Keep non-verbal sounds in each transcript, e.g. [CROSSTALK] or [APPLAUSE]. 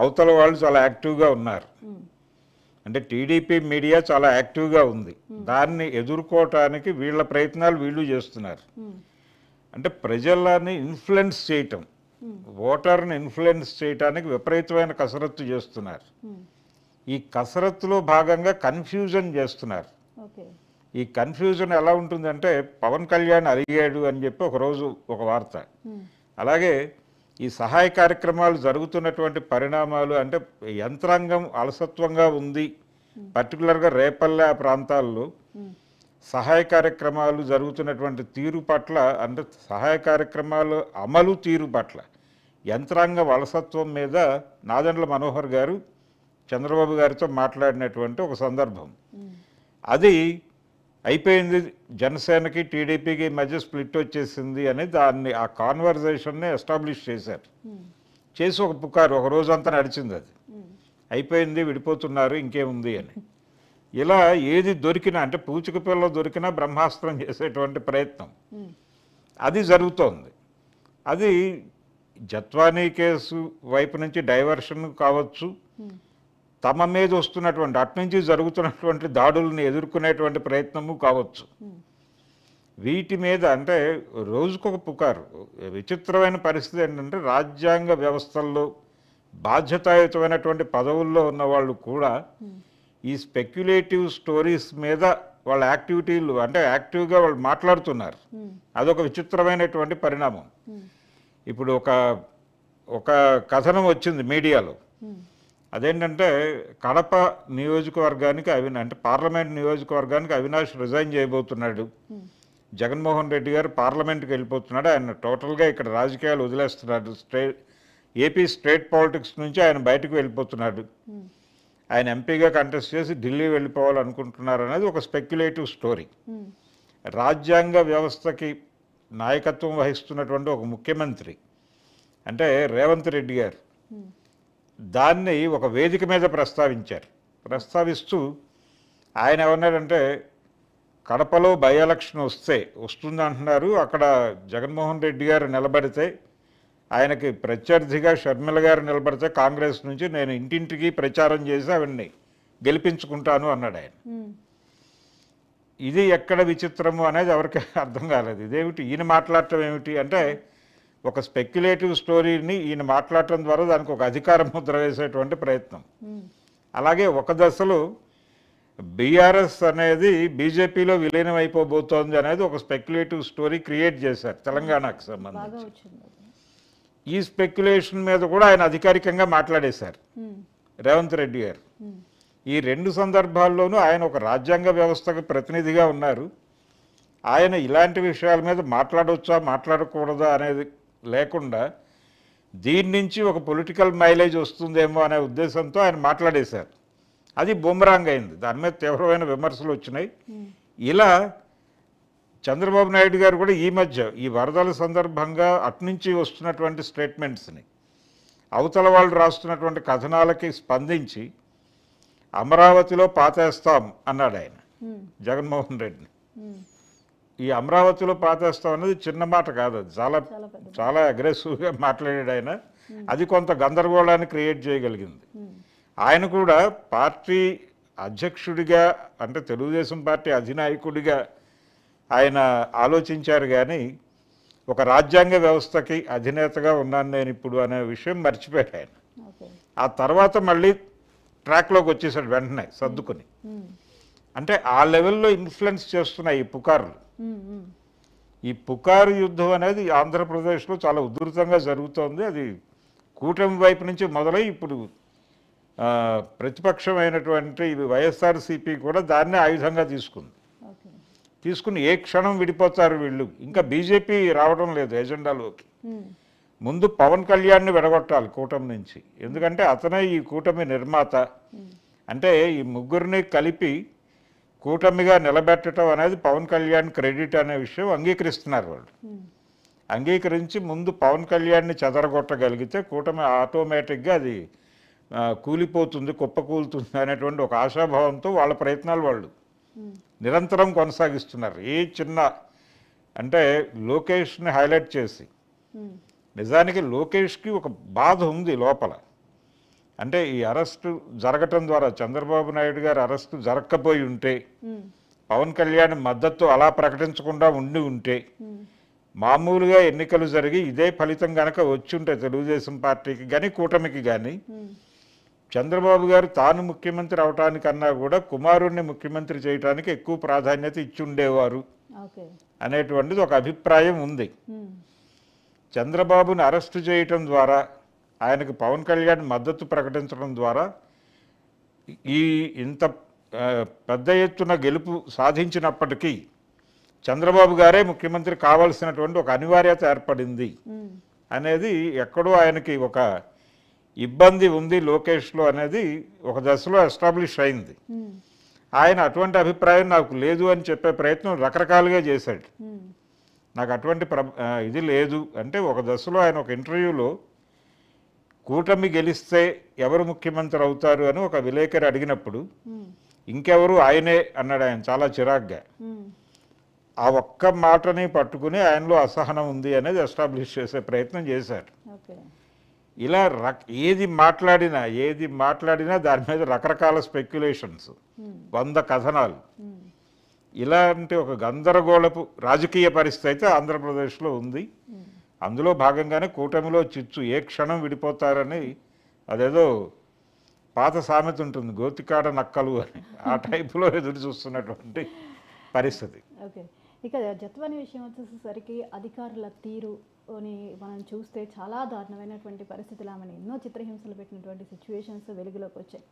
అవతల వాళ్ళు చాలా యాక్టివ్గా ఉన్నారు అంటే టీడీపీ మీడియా చాలా యాక్టివ్గా ఉంది దాన్ని ఎదుర్కోవటానికి వీళ్ళ ప్రయత్నాలు వీళ్ళు చేస్తున్నారు అంటే ప్రజలని ఇన్ఫ్లుయెన్స్ చేయటం ఓటర్ని ఇన్ఫ్లుయెన్స్ చేయటానికి విపరీతమైన కసరత్తు చేస్తున్నారు ఈ కసరత్తులో భాగంగా కన్ఫ్యూజన్ చేస్తున్నారు ఈ కన్ఫ్యూజన్ ఎలా ఉంటుందంటే పవన్ కళ్యాణ్ అడిగాడు అని చెప్పి ఒకరోజు ఒక వార్త అలాగే ఈ సహాయ కార్యక్రమాలు జరుగుతున్నటువంటి పరిణామాలు అంటే యంత్రాంగం అలసత్వంగా ఉంది పర్టికులర్గా రేపల్లె ఆ ప్రాంతాల్లో సహాయ కార్యక్రమాలు జరుగుతున్నటువంటి తీరు పట్ల అంటే సహాయ కార్యక్రమాలు అమలు తీరు పట్ల యంత్రాంగ వలసత్వం మీద నాదండ్ల మనోహర్ గారు చంద్రబాబు గారితో మాట్లాడినటువంటి ఒక సందర్భం అది అయిపోయింది జనసేనకి టీడీపీకి మధ్య స్ప్లిట్ వచ్చేసింది అని దాన్ని ఆ కాన్వర్జేషన్ని ఎస్టాబ్లిష్ చేశారు hmm. చేసి ఒక పుకారు ఒక రోజంతా నడిచింది అది hmm. అయిపోయింది విడిపోతున్నారు ఇంకేముంది అని ఇలా ఏది దొరికినా అంటే పూచిక పిల్ల దొరికినా బ్రహ్మాస్త్రం చేసేటువంటి ప్రయత్నం hmm. అది జరుగుతోంది అది జత్వానీ కేసు వైపు నుంచి డైవర్షన్ కావచ్చు తమ మీద వస్తున్నటువంటి నుంచి జరుగుతున్నటువంటి దాడులను ఎదుర్కొనేటువంటి ప్రయత్నము కావచ్చు వీటి మీద అంటే రోజుకొక పుకారు విచిత్రమైన పరిస్థితి ఏంటంటే రాజ్యాంగ వ్యవస్థల్లో బాధ్యతాయుతమైనటువంటి పదవుల్లో ఉన్నవాళ్ళు కూడా ఈ స్పెక్యులేటివ్ స్టోరీస్ మీద వాళ్ళ యాక్టివిటీలు అంటే యాక్టివ్గా వాళ్ళు మాట్లాడుతున్నారు అదొక విచిత్రమైనటువంటి పరిణామం ఇప్పుడు ఒక ఒక కథనం వచ్చింది మీడియాలో అదేంటంటే కడప నియోజకవర్గానికి అవి అంటే పార్లమెంట్ నియోజకవర్గానికి అవినాష్ రిజైన్ చేయబోతున్నాడు hmm. జగన్మోహన్ రెడ్డి గారు పార్లమెంట్కి వెళ్ళిపోతున్నాడు ఆయన టోటల్గా ఇక్కడ రాజకీయాలు వదిలేస్తున్నాడు స్టేట్ ఏపీ స్టేట్ పాలిటిక్స్ నుంచి ఆయన బయటకు వెళ్ళిపోతున్నాడు hmm. ఆయన ఎంపీగా కంటెస్ట్ చేసి ఢిల్లీ వెళ్ళిపోవాలనుకుంటున్నారు అనేది ఒక స్పెక్యులేటివ్ స్టోరీ hmm. రాజ్యాంగ వ్యవస్థకి నాయకత్వం వహిస్తున్నటువంటి ఒక ముఖ్యమంత్రి అంటే రేవంత్ రెడ్డి గారు దాన్ని ఒక వేదిక మీద ప్రస్తావించారు ప్రస్తావిస్తూ ఆయన ఏమన్నారంటే కడపలో బై ఎలక్షన్ వస్తే వస్తుందంటున్నారు అక్కడ జగన్మోహన్ రెడ్డి గారు నిలబడితే ఆయనకి ప్రత్యర్థిగా షర్మిల గారు నిలబడితే కాంగ్రెస్ నుంచి నేను ఇంటింటికి ప్రచారం చేసి ఆవిడ్ని గెలిపించుకుంటాను అన్నాడు ఆయన ఇది ఎక్కడ విచిత్రము అనేది ఎవరికి [LAUGHS] అర్థం కాలేదు ఇదేమిటి ఈయన మాట్లాడటం ఏమిటి అంటే ఒక స్పెక్యులేటివ్ స్టోరీని ఈయన మాట్లాడటం ద్వారా దానికి ఒక అధికార ముద్ర వేసేటువంటి ప్రయత్నం hmm. అలాగే ఒక దశలో బీఆర్ఎస్ అనేది బీజేపీలో విలీనం అయిపోబోతోంది అనేది ఒక స్పెక్యులేటివ్ స్టోరీ క్రియేట్ చేశారు తెలంగాణకు hmm. సంబంధించి ఈ స్పెక్యులేషన్ మీద కూడా ఆయన అధికారికంగా మాట్లాడేశారు hmm. రేవంత్ రెడ్డి గారు ఈ రెండు సందర్భాల్లోనూ ఆయన ఒక రాజ్యాంగ వ్యవస్థకు ప్రతినిధిగా ఉన్నారు ఆయన ఇలాంటి విషయాల మీద మాట్లాడవచ్చా మాట్లాడకూడదా అనేది లేకుండా దీని నుంచి ఒక పొలిటికల్ మైలేజ్ వస్తుందేమో అనే ఉద్దేశంతో ఆయన మాట్లాడేశారు అది బొమ్మరాంగ్ అయింది దాని మీద తీవ్రమైన విమర్శలు వచ్చినాయి hmm. ఇలా చంద్రబాబు నాయుడు గారు కూడా ఈ మధ్య ఈ వరదల సందర్భంగా అట్నుంచి వస్తున్నటువంటి స్టేట్మెంట్స్ని అవతల వాళ్ళు రాస్తున్నటువంటి కథనాలకి స్పందించి అమరావతిలో పాతేస్తాం అన్నాడు ఆయన hmm. జగన్మోహన్ రెడ్డిని hmm. ఈ అమరావతిలో పాతేస్తాం అనేది చిన్న మాట కాదు అది చాలా చాలా అగ్రెసివ్గా మాట్లాడాడు ఆయన అది కొంత గందరగోళాన్ని క్రియేట్ చేయగలిగింది ఆయన కూడా పార్టీ అధ్యక్షుడిగా అంటే తెలుగుదేశం పార్టీ అధినాయకుడిగా ఆయన ఆలోచించారు కానీ ఒక రాజ్యాంగ వ్యవస్థకి అధినేతగా ఉన్నాను నేను ఇప్పుడు అనే విషయం మర్చిపోయాడు ఆయన ఆ తర్వాత మళ్ళీ ట్రాక్లోకి వచ్చేసాడు వెంటనే సర్దుకుని అంటే ఆ లెవెల్లో ఇన్ఫ్లుయెన్స్ చేస్తున్నాయి ఈ పుకార్లు ఈ పుకారు యుద్ధం అనేది ఆంధ్రప్రదేశ్లో చాలా ఉధృతంగా జరుగుతోంది అది కూటమి వైపు నుంచి మొదలై ఇప్పుడు ప్రతిపక్షమైనటువంటి వైఎస్ఆర్సీపీ కూడా దాన్నే ఆయుధంగా తీసుకుంది తీసుకుని ఏ క్షణం విడిపోతారు వీళ్ళు ఇంకా బీజేపీ రావడం లేదు ఎజెండాలోకి ముందు పవన్ కళ్యాణ్ని విడగొట్టాలి కూటమి నుంచి ఎందుకంటే అతనే ఈ కూటమి నిర్మాత అంటే ఈ ముగ్గురిని కలిపి కూటమిగా నిలబెట్టడం అనేది పవన్ కళ్యాణ్ క్రెడిట్ అనే విషయం అంగీకరిస్తున్నారు వాళ్ళు అంగీకరించి ముందు పవన్ కళ్యాణ్ని చెదరగొట్టగలిగితే కూటమి ఆటోమేటిక్గా అది కూలిపోతుంది కుప్పకూలుతుంది అనేటువంటి ఒక ఆశాభావంతో వాళ్ళ ప్రయత్నాలు వాళ్ళు నిరంతరం కొనసాగిస్తున్నారు ఏ చిన్న అంటే లోకేష్ని హైలైట్ చేసి నిజానికి లోకేష్కి ఒక బాధ ఉంది లోపల అంటే ఈ అరెస్టు జరగటం ద్వారా చంద్రబాబు నాయుడు గారు అరెస్టు జరగకపోయి ఉంటే పవన్ కళ్యాణ్ మద్దతు అలా ప్రకటించకుండా ఉండి ఉంటే మామూలుగా ఎన్నికలు జరిగి ఇదే ఫలితం కనుక ఉంటే తెలుగుదేశం పార్టీకి కానీ కూటమికి కానీ చంద్రబాబు గారు తాను ముఖ్యమంత్రి అవటానికన్నా కూడా కుమారుణ్ణి ముఖ్యమంత్రి చేయడానికి ఎక్కువ ప్రాధాన్యత ఇచ్చుండేవారు అనేటువంటిది ఒక అభిప్రాయం ఉంది చంద్రబాబును అరెస్టు చేయటం ద్వారా ఆయనకు పవన్ కళ్యాణ్ మద్దతు ప్రకటించడం ద్వారా ఈ ఇంత పెద్ద ఎత్తున గెలుపు సాధించినప్పటికీ చంద్రబాబు గారే ముఖ్యమంత్రి కావాల్సినటువంటి ఒక అనివార్యత ఏర్పడింది అనేది ఎక్కడో ఆయనకి ఒక ఇబ్బంది ఉంది లోకేష్లో అనేది ఒక దశలో ఎస్టాబ్లిష్ అయింది ఆయన అటువంటి అభిప్రాయం నాకు లేదు అని చెప్పే ప్రయత్నం రకరకాలుగా చేశాడు నాకు అటువంటి ఇది లేదు అంటే ఒక దశలో ఆయన ఒక ఇంటర్వ్యూలో కూటమి గెలిస్తే ఎవరు ముఖ్యమంత్రి అవుతారు అని ఒక విలేకరి అడిగినప్పుడు ఇంకెవరు ఆయనే అన్నాడు ఆయన చాలా చిరాగ్గా ఆ ఒక్క మాటని పట్టుకుని ఆయనలో అసహనం ఉంది అనేది ఎస్టాబ్లిష్ చేసే ప్రయత్నం చేశారు ఇలా ఏది మాట్లాడినా ఏది మాట్లాడినా దాని మీద రకరకాల స్పెక్యులేషన్స్ వంద కథనాలు ఇలాంటి ఒక గందరగోళపు రాజకీయ పరిస్థితి అయితే ఆంధ్రప్రదేశ్లో ఉంది అందులో భాగంగానే కూటమిలో చిచ్చు ఏ క్షణం విడిపోతారని అదేదో పాత సామెత ఉంటుంది గోతికాడ నక్కలు అని ఆ టైపులో ఎదురు చూస్తున్నటువంటి పరిస్థితి ఓకే ఇక జత్వాని విషయం వచ్చేసరికి అధికారుల తీరు అని మనం చూస్తే చాలా దారుణమైనటువంటి పరిస్థితులు ఆమెను ఎన్నో చిత్రహింసలు పెట్టినటువంటి సిచ్యువేషన్స్ వెలుగులోకి వచ్చాయి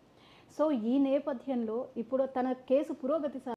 సో ఈ నేపథ్యంలో ఇప్పుడు తన కేసు పురోగతి